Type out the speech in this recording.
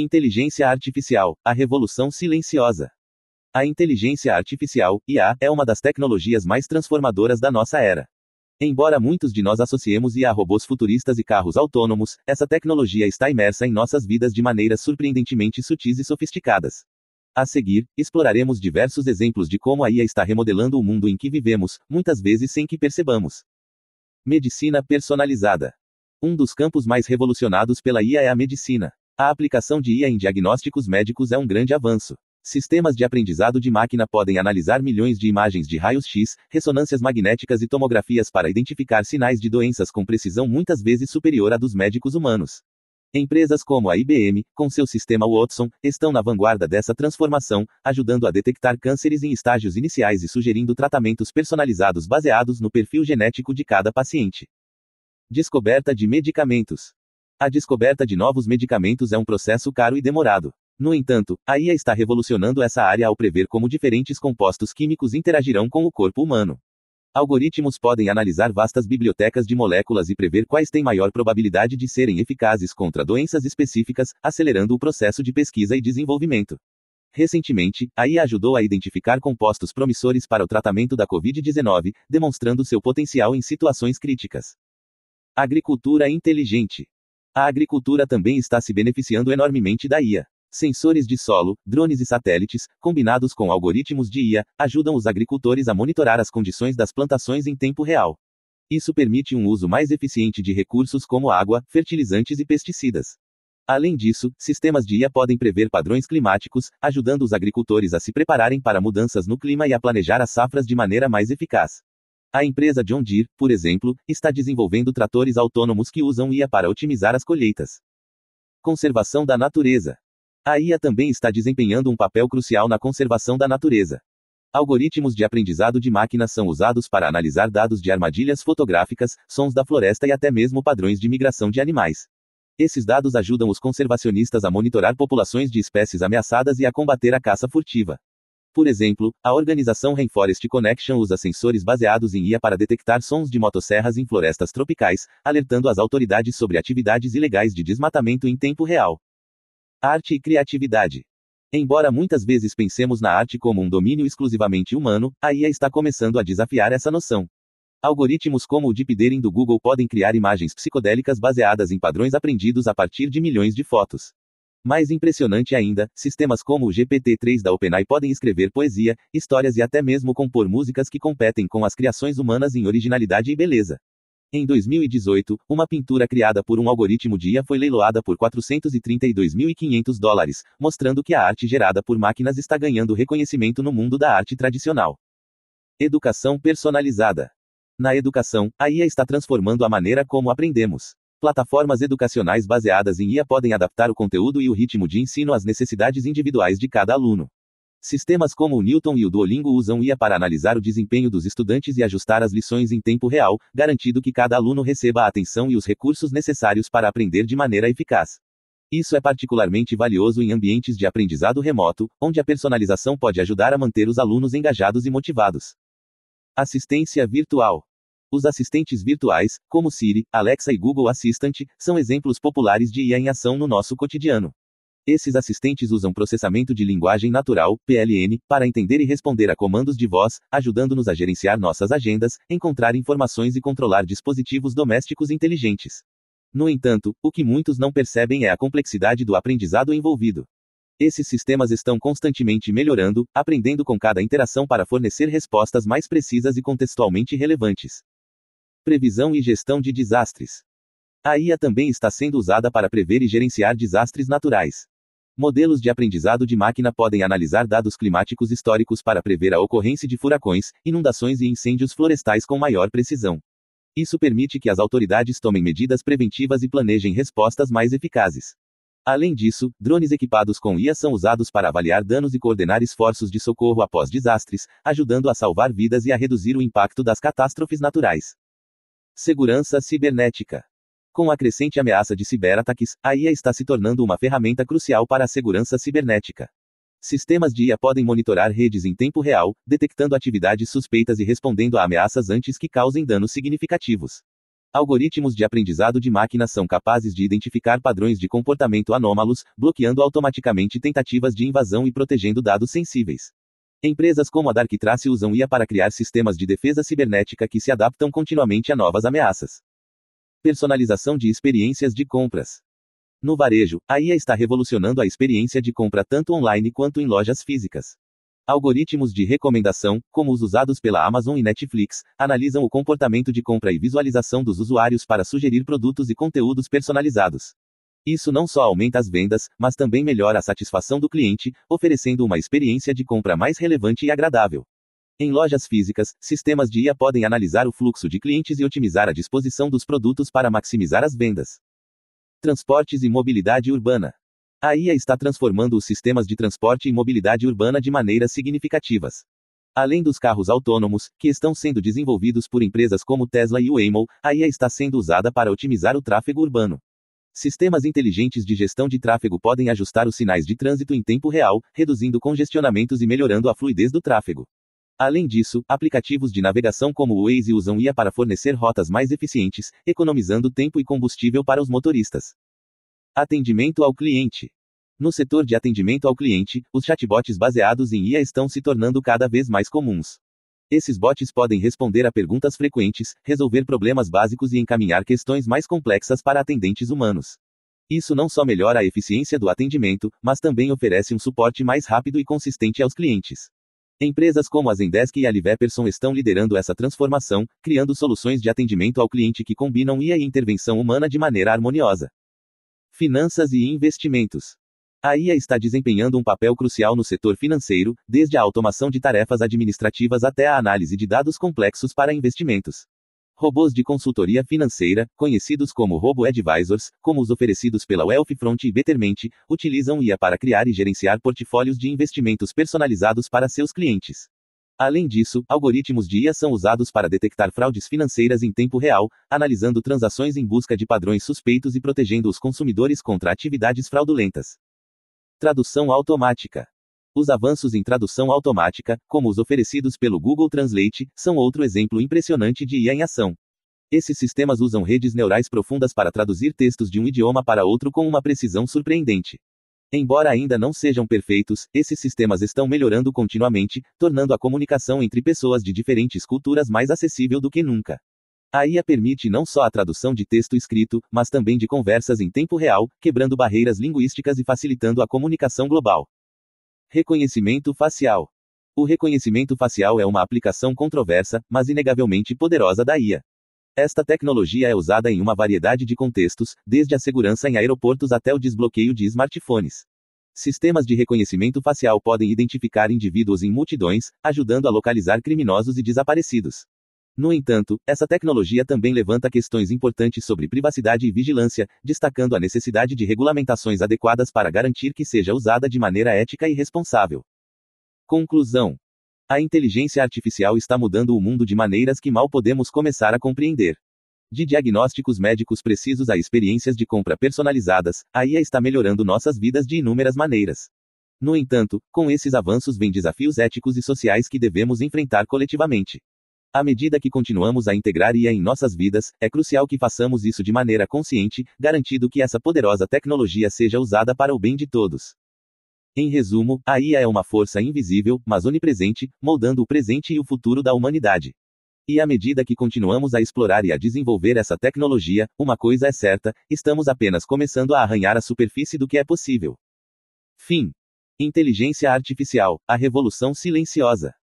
Inteligência Artificial, a Revolução Silenciosa. A inteligência artificial, IA, é uma das tecnologias mais transformadoras da nossa era. Embora muitos de nós associemos IA a robôs futuristas e carros autônomos, essa tecnologia está imersa em nossas vidas de maneiras surpreendentemente sutis e sofisticadas. A seguir, exploraremos diversos exemplos de como a IA está remodelando o mundo em que vivemos, muitas vezes sem que percebamos. Medicina personalizada. Um dos campos mais revolucionados pela IA é a medicina. A aplicação de IA em diagnósticos médicos é um grande avanço. Sistemas de aprendizado de máquina podem analisar milhões de imagens de raios-x, ressonâncias magnéticas e tomografias para identificar sinais de doenças com precisão muitas vezes superior à dos médicos humanos. Empresas como a IBM, com seu sistema Watson, estão na vanguarda dessa transformação, ajudando a detectar cânceres em estágios iniciais e sugerindo tratamentos personalizados baseados no perfil genético de cada paciente. Descoberta de medicamentos. A descoberta de novos medicamentos é um processo caro e demorado. No entanto, a IA está revolucionando essa área ao prever como diferentes compostos químicos interagirão com o corpo humano. Algoritmos podem analisar vastas bibliotecas de moléculas e prever quais têm maior probabilidade de serem eficazes contra doenças específicas, acelerando o processo de pesquisa e desenvolvimento. Recentemente, a IA ajudou a identificar compostos promissores para o tratamento da Covid-19, demonstrando seu potencial em situações críticas. Agricultura inteligente. A agricultura também está se beneficiando enormemente da IA. Sensores de solo, drones e satélites, combinados com algoritmos de IA, ajudam os agricultores a monitorar as condições das plantações em tempo real. Isso permite um uso mais eficiente de recursos como água, fertilizantes e pesticidas. Além disso, sistemas de IA podem prever padrões climáticos, ajudando os agricultores a se prepararem para mudanças no clima e a planejar as safras de maneira mais eficaz. A empresa John Deere, por exemplo, está desenvolvendo tratores autônomos que usam IA para otimizar as colheitas. Conservação da natureza. A IA também está desempenhando um papel crucial na conservação da natureza. Algoritmos de aprendizado de máquinas são usados para analisar dados de armadilhas fotográficas, sons da floresta e até mesmo padrões de migração de animais. Esses dados ajudam os conservacionistas a monitorar populações de espécies ameaçadas e a combater a caça furtiva. Por exemplo, a organização Rainforest Connection usa sensores baseados em IA para detectar sons de motosserras em florestas tropicais, alertando as autoridades sobre atividades ilegais de desmatamento em tempo real. Arte e criatividade. Embora muitas vezes pensemos na arte como um domínio exclusivamente humano, a IA está começando a desafiar essa noção. Algoritmos como o Deep Dating do Google podem criar imagens psicodélicas baseadas em padrões aprendidos a partir de milhões de fotos. Mais impressionante ainda, sistemas como o GPT-3 da OpenAI podem escrever poesia, histórias e até mesmo compor músicas que competem com as criações humanas em originalidade e beleza. Em 2018, uma pintura criada por um algoritmo de IA foi leiloada por 432.500 dólares, mostrando que a arte gerada por máquinas está ganhando reconhecimento no mundo da arte tradicional. Educação personalizada. Na educação, a IA está transformando a maneira como aprendemos. Plataformas educacionais baseadas em IA podem adaptar o conteúdo e o ritmo de ensino às necessidades individuais de cada aluno. Sistemas como o Newton e o Duolingo usam IA para analisar o desempenho dos estudantes e ajustar as lições em tempo real, garantindo que cada aluno receba a atenção e os recursos necessários para aprender de maneira eficaz. Isso é particularmente valioso em ambientes de aprendizado remoto, onde a personalização pode ajudar a manter os alunos engajados e motivados. Assistência virtual os assistentes virtuais, como Siri, Alexa e Google Assistant, são exemplos populares de IA em ação no nosso cotidiano. Esses assistentes usam processamento de linguagem natural, PLN, para entender e responder a comandos de voz, ajudando-nos a gerenciar nossas agendas, encontrar informações e controlar dispositivos domésticos inteligentes. No entanto, o que muitos não percebem é a complexidade do aprendizado envolvido. Esses sistemas estão constantemente melhorando, aprendendo com cada interação para fornecer respostas mais precisas e contextualmente relevantes. Previsão e gestão de desastres. A IA também está sendo usada para prever e gerenciar desastres naturais. Modelos de aprendizado de máquina podem analisar dados climáticos históricos para prever a ocorrência de furacões, inundações e incêndios florestais com maior precisão. Isso permite que as autoridades tomem medidas preventivas e planejem respostas mais eficazes. Além disso, drones equipados com IA são usados para avaliar danos e coordenar esforços de socorro após desastres, ajudando a salvar vidas e a reduzir o impacto das catástrofes naturais. Segurança cibernética. Com a crescente ameaça de ciberataques, a IA está se tornando uma ferramenta crucial para a segurança cibernética. Sistemas de IA podem monitorar redes em tempo real, detectando atividades suspeitas e respondendo a ameaças antes que causem danos significativos. Algoritmos de aprendizado de máquina são capazes de identificar padrões de comportamento anômalos, bloqueando automaticamente tentativas de invasão e protegendo dados sensíveis. Empresas como a Darktrace usam IA para criar sistemas de defesa cibernética que se adaptam continuamente a novas ameaças. Personalização de experiências de compras. No varejo, a IA está revolucionando a experiência de compra tanto online quanto em lojas físicas. Algoritmos de recomendação, como os usados pela Amazon e Netflix, analisam o comportamento de compra e visualização dos usuários para sugerir produtos e conteúdos personalizados. Isso não só aumenta as vendas, mas também melhora a satisfação do cliente, oferecendo uma experiência de compra mais relevante e agradável. Em lojas físicas, sistemas de IA podem analisar o fluxo de clientes e otimizar a disposição dos produtos para maximizar as vendas. Transportes e mobilidade urbana. A IA está transformando os sistemas de transporte e mobilidade urbana de maneiras significativas. Além dos carros autônomos, que estão sendo desenvolvidos por empresas como Tesla e Waymo, a IA está sendo usada para otimizar o tráfego urbano. Sistemas inteligentes de gestão de tráfego podem ajustar os sinais de trânsito em tempo real, reduzindo congestionamentos e melhorando a fluidez do tráfego. Além disso, aplicativos de navegação como o Waze usam IA para fornecer rotas mais eficientes, economizando tempo e combustível para os motoristas. Atendimento ao cliente. No setor de atendimento ao cliente, os chatbots baseados em IA estão se tornando cada vez mais comuns. Esses bots podem responder a perguntas frequentes, resolver problemas básicos e encaminhar questões mais complexas para atendentes humanos. Isso não só melhora a eficiência do atendimento, mas também oferece um suporte mais rápido e consistente aos clientes. Empresas como a Zendesk e a Liveperson estão liderando essa transformação, criando soluções de atendimento ao cliente que combinam IA e intervenção humana de maneira harmoniosa. Finanças e investimentos. A IA está desempenhando um papel crucial no setor financeiro, desde a automação de tarefas administrativas até a análise de dados complexos para investimentos. Robôs de consultoria financeira, conhecidos como robo-advisors, como os oferecidos pela Wealthfront e Betterment, utilizam IA para criar e gerenciar portfólios de investimentos personalizados para seus clientes. Além disso, algoritmos de IA são usados para detectar fraudes financeiras em tempo real, analisando transações em busca de padrões suspeitos e protegendo os consumidores contra atividades fraudulentas. Tradução automática. Os avanços em tradução automática, como os oferecidos pelo Google Translate, são outro exemplo impressionante de IA em ação. Esses sistemas usam redes neurais profundas para traduzir textos de um idioma para outro com uma precisão surpreendente. Embora ainda não sejam perfeitos, esses sistemas estão melhorando continuamente, tornando a comunicação entre pessoas de diferentes culturas mais acessível do que nunca. A IA permite não só a tradução de texto escrito, mas também de conversas em tempo real, quebrando barreiras linguísticas e facilitando a comunicação global. Reconhecimento facial. O reconhecimento facial é uma aplicação controversa, mas inegavelmente poderosa da IA. Esta tecnologia é usada em uma variedade de contextos, desde a segurança em aeroportos até o desbloqueio de smartphones. Sistemas de reconhecimento facial podem identificar indivíduos em multidões, ajudando a localizar criminosos e desaparecidos. No entanto, essa tecnologia também levanta questões importantes sobre privacidade e vigilância, destacando a necessidade de regulamentações adequadas para garantir que seja usada de maneira ética e responsável. Conclusão: A inteligência artificial está mudando o mundo de maneiras que mal podemos começar a compreender. De diagnósticos médicos precisos a experiências de compra personalizadas, a IA está melhorando nossas vidas de inúmeras maneiras. No entanto, com esses avanços vêm desafios éticos e sociais que devemos enfrentar coletivamente. À medida que continuamos a integrar IA em nossas vidas, é crucial que façamos isso de maneira consciente, garantindo que essa poderosa tecnologia seja usada para o bem de todos. Em resumo, a IA é uma força invisível, mas onipresente, moldando o presente e o futuro da humanidade. E à medida que continuamos a explorar e a desenvolver essa tecnologia, uma coisa é certa: estamos apenas começando a arranhar a superfície do que é possível. Fim. Inteligência Artificial A Revolução Silenciosa.